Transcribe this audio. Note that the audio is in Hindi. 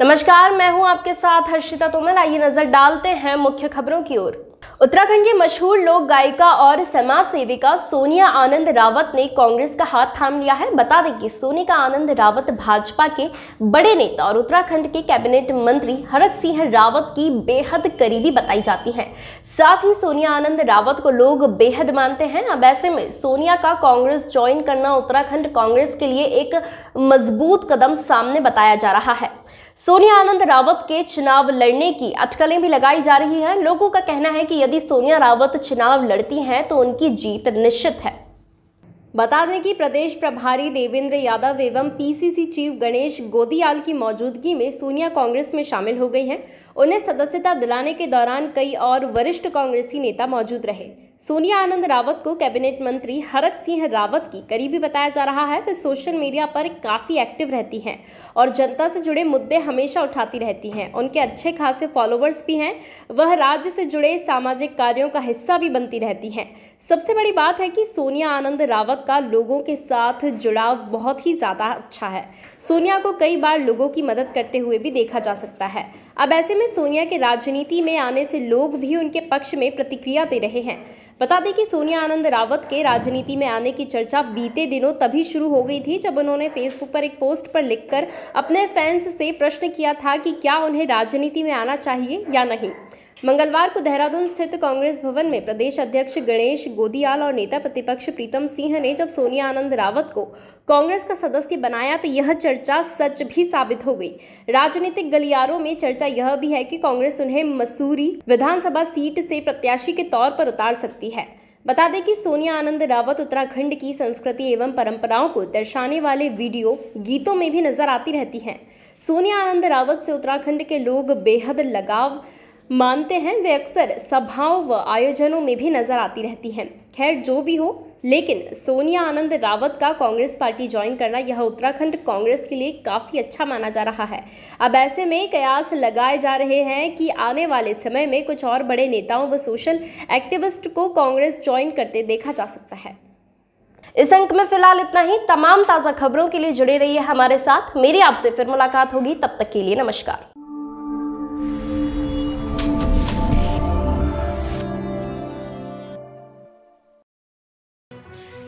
नमस्कार मैं हूं आपके साथ हर्षिता तोमर आइए नजर डालते हैं मुख्य खबरों की ओर उत्तराखंड की मशहूर लोक गायिका और समाज सेविका सोनिया आनंद रावत ने कांग्रेस का हाथ थाम लिया है बता दें कि सोनिका आनंद रावत भाजपा के बड़े नेता और उत्तराखंड के कैबिनेट मंत्री हरक सिंह रावत की बेहद करीबी बताई जाती हैं साथ ही सोनिया आनंद रावत को लोग बेहद मानते हैं अब ऐसे में सोनिया का कांग्रेस ज्वाइन करना उत्तराखंड कांग्रेस के लिए एक मजबूत कदम सामने बताया जा रहा है सोनिया आनंद रावत के चुनाव लड़ने की अटकलें भी लगाई जा रही हैं लोगों का कहना है कि यदि सोनिया रावत चुनाव लड़ती हैं तो उनकी जीत निश्चित है बता दें कि प्रदेश प्रभारी देवेंद्र यादव एवं पीसीसी चीफ गणेश गोदियाल की मौजूदगी में सोनिया कांग्रेस में शामिल हो गई हैं उन्हें सदस्यता दिलाने के दौरान कई और वरिष्ठ कांग्रेसी नेता मौजूद रहे सोनिया आनंद रावत को कैबिनेट मंत्री हरक सिंह रावत की करीबी बताया जा रहा है वे सोशल मीडिया पर काफ़ी एक्टिव रहती हैं और जनता से जुड़े मुद्दे हमेशा उठाती रहती हैं उनके अच्छे खासे फॉलोवर्स भी हैं वह राज्य से जुड़े सामाजिक कार्यों का हिस्सा भी बनती रहती हैं सबसे बड़ी बात है कि सोनिया आनंद रावत का लोगों के साथ जुड़ाव बहुत ही ज़्यादा अच्छा है सोनिया को कई बार लोगों की मदद करते हुए भी देखा जा सकता है अब ऐसे में सोनिया के राजनीति में आने से लोग भी उनके पक्ष में प्रतिक्रिया दे रहे हैं बता दें कि सोनिया आनंद रावत के राजनीति में आने की चर्चा बीते दिनों तभी शुरू हो गई थी जब उन्होंने फेसबुक पर एक पोस्ट पर लिखकर अपने फैंस से प्रश्न किया था कि क्या उन्हें राजनीति में आना चाहिए या नहीं मंगलवार को देहरादून स्थित कांग्रेस भवन में प्रदेश अध्यक्ष गणेश गोदियाल और नेता प्रतिपक्ष प्रीतम सिंह ने जब सोनिया आनंद रावत को कांग्रेस का सदस्य बनाया तो यह चर्चा सच भी साबित हो गई राजनीतिक गलियारों में चर्चा यह भी है कि कांग्रेस उन्हें मसूरी विधानसभा सीट से प्रत्याशी के तौर पर उतार सकती है बता दें कि सोनिया आनंद रावत उत्तराखंड की संस्कृति एवं परंपराओं को दर्शाने वाले वीडियो गीतों में भी नजर आती रहती हैं सोनिया आनंद रावत से उत्तराखंड के लोग बेहद लगाव मानते हैं वे अक्सर सभाओं व आयोजनों में भी नजर आती रहती हैं खैर जो भी हो लेकिन सोनिया आनंद रावत का कांग्रेस पार्टी ज्वाइन करना यह उत्तराखंड कांग्रेस के लिए काफ़ी अच्छा माना जा रहा है अब ऐसे में कयास लगाए जा रहे हैं कि आने वाले समय में कुछ और बड़े नेताओं व सोशल एक्टिविस्ट को कांग्रेस ज्वाइन करते देखा जा सकता है इस अंक में फिलहाल इतना ही तमाम ताज़ा खबरों के लिए जुड़े रहिए हमारे साथ मेरी आपसे फिर मुलाकात होगी तब तक के लिए नमस्कार